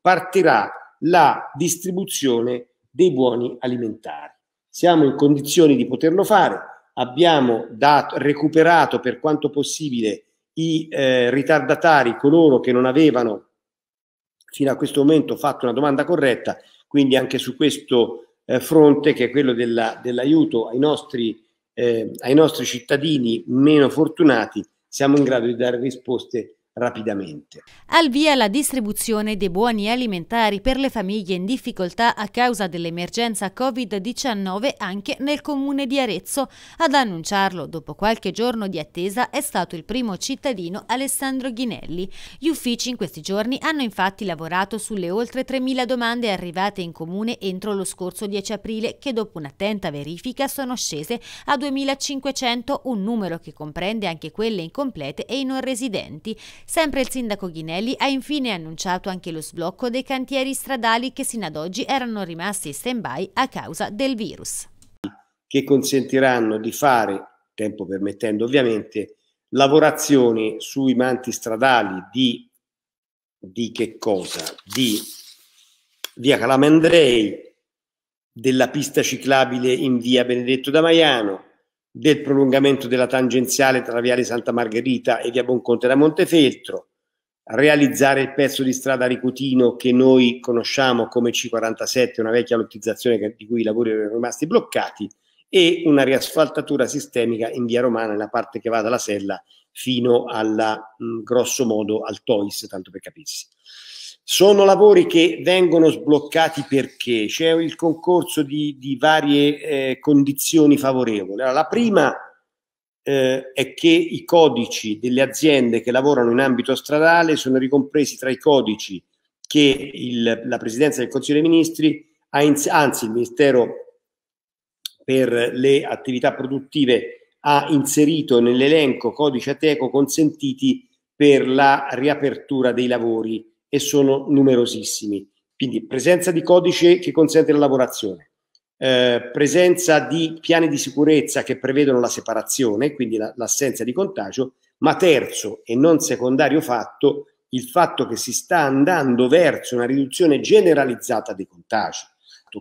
partirà la distribuzione dei buoni alimentari. Siamo in condizioni di poterlo fare, abbiamo dato, recuperato per quanto possibile i eh, ritardatari, coloro che non avevano fino a questo momento fatto una domanda corretta, quindi anche su questo eh, fronte che è quello della, dell'aiuto ai nostri, eh, ai nostri cittadini meno fortunati, siamo in grado di dare risposte rapidamente. Al via la distribuzione dei buoni alimentari per le famiglie in difficoltà a causa dell'emergenza Covid-19 anche nel comune di Arezzo. Ad annunciarlo dopo qualche giorno di attesa è stato il primo cittadino Alessandro Ghinelli. Gli uffici in questi giorni hanno infatti lavorato sulle oltre 3.000 domande arrivate in comune entro lo scorso 10 aprile che dopo un'attenta verifica sono scese a 2.500, un numero che comprende anche quelle incomplete e i non residenti. Sempre il sindaco Ghinelli ha infine annunciato anche lo sblocco dei cantieri stradali che sino ad oggi erano rimasti in stand-by a causa del virus. Che consentiranno di fare, tempo permettendo ovviamente, lavorazioni sui manti stradali di, di che cosa? Di via Calamandrei, della pista ciclabile in via Benedetto da Maiano, del prolungamento della tangenziale tra Viale Santa Margherita e Via Bonconte da Montefeltro, realizzare il pezzo di strada Ricutino che noi conosciamo come C47, una vecchia lottizzazione di cui i lavori erano rimasti bloccati, e una riasfaltatura sistemica in via Romana, nella parte che va dalla Sella fino alla, mh, mm, grosso modo, al Tois, tanto per capirsi. Sono lavori che vengono sbloccati perché c'è il concorso di, di varie eh, condizioni favorevoli. Allora, la prima eh, è che i codici delle aziende che lavorano in ambito stradale sono ricompresi tra i codici che il, la Presidenza del Consiglio dei Ministri, ha in, anzi il Ministero per le attività produttive ha inserito nell'elenco codice ateco consentiti per la riapertura dei lavori e sono numerosissimi. Quindi presenza di codice che consente la lavorazione, eh, presenza di piani di sicurezza che prevedono la separazione, quindi la, l'assenza di contagio, ma terzo e non secondario fatto, il fatto che si sta andando verso una riduzione generalizzata dei contagi.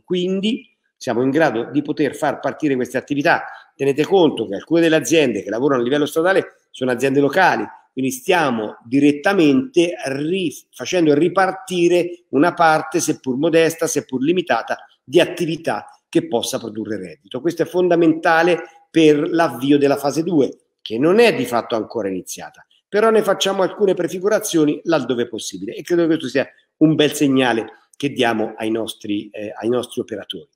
Quindi siamo in grado di poter far partire queste attività. Tenete conto che alcune delle aziende che lavorano a livello statale sono aziende locali, quindi stiamo direttamente ri- facendo ripartire una parte, seppur modesta, seppur limitata, di attività che possa produrre reddito. Questo è fondamentale per l'avvio della fase 2, che non è di fatto ancora iniziata, però ne facciamo alcune prefigurazioni laddove possibile e credo che questo sia un bel segnale che diamo ai nostri, eh, ai nostri operatori.